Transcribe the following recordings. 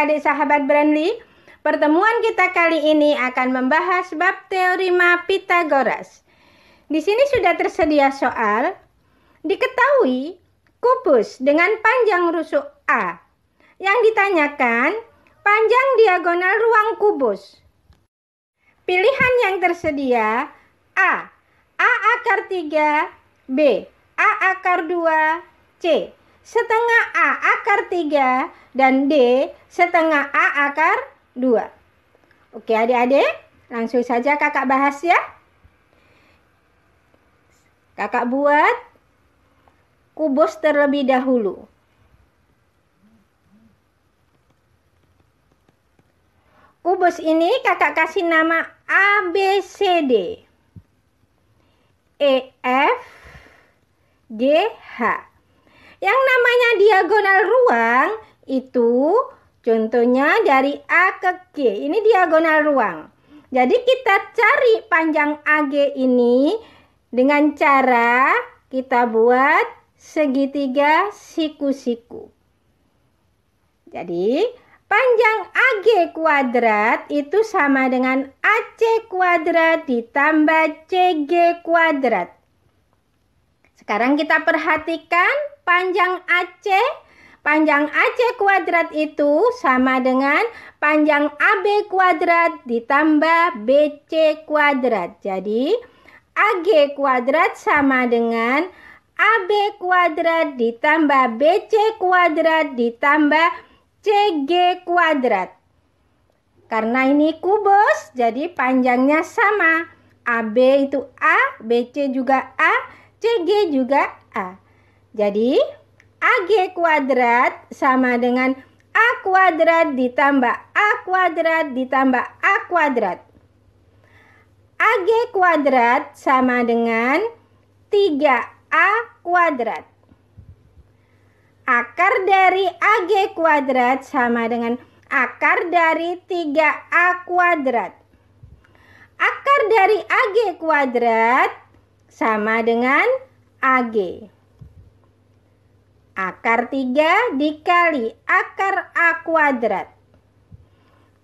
adik-adik sahabat Brandly, pertemuan kita kali ini akan membahas bab teorema Pitagoras. Di sini sudah tersedia soal, diketahui kubus dengan panjang rusuk A. Yang ditanyakan, panjang diagonal ruang kubus. Pilihan yang tersedia A. A akar 3, B. A akar 2, C setengah A akar 3 dan D setengah A akar 2. Oke adik-adik, langsung saja kakak bahas ya. Kakak buat kubus terlebih dahulu. Kubus ini kakak kasih nama ABCD. E F G H yang namanya diagonal ruang itu contohnya dari A ke G. Ini diagonal ruang. Jadi kita cari panjang AG ini dengan cara kita buat segitiga siku-siku. Jadi panjang AG kuadrat itu sama dengan AC kuadrat ditambah CG kuadrat. Sekarang kita perhatikan panjang AC. Panjang AC kuadrat itu sama dengan panjang AB kuadrat ditambah BC kuadrat. Jadi AG kuadrat sama dengan AB kuadrat ditambah BC kuadrat ditambah CG kuadrat. Karena ini kubus, jadi panjangnya sama. AB itu A, BC juga A, CG juga A. Jadi AG kuadrat sama dengan A kuadrat ditambah A kuadrat ditambah A kuadrat. AG kuadrat sama dengan 3A kuadrat. Akar dari AG kuadrat sama dengan akar dari 3A kuadrat. Akar dari AG kuadrat sama dengan AG. Akar 3 dikali akar A kuadrat.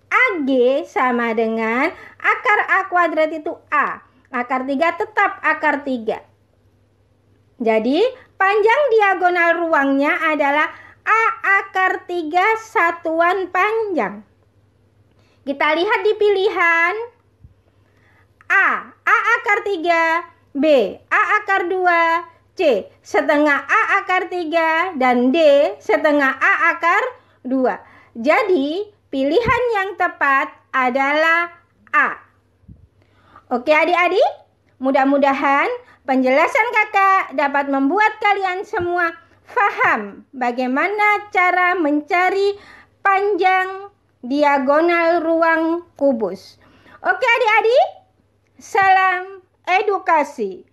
AG sama dengan akar A kuadrat itu A. Akar 3 tetap akar 3. Jadi panjang diagonal ruangnya adalah A akar 3 satuan panjang. Kita lihat di pilihan A. A akar 3 B. A akar 2, C. Setengah A akar 3, dan D. Setengah A akar 2. Jadi, pilihan yang tepat adalah A. Oke adik-adik, mudah-mudahan penjelasan kakak dapat membuat kalian semua faham bagaimana cara mencari panjang diagonal ruang kubus. Oke adik-adik, salam edukasi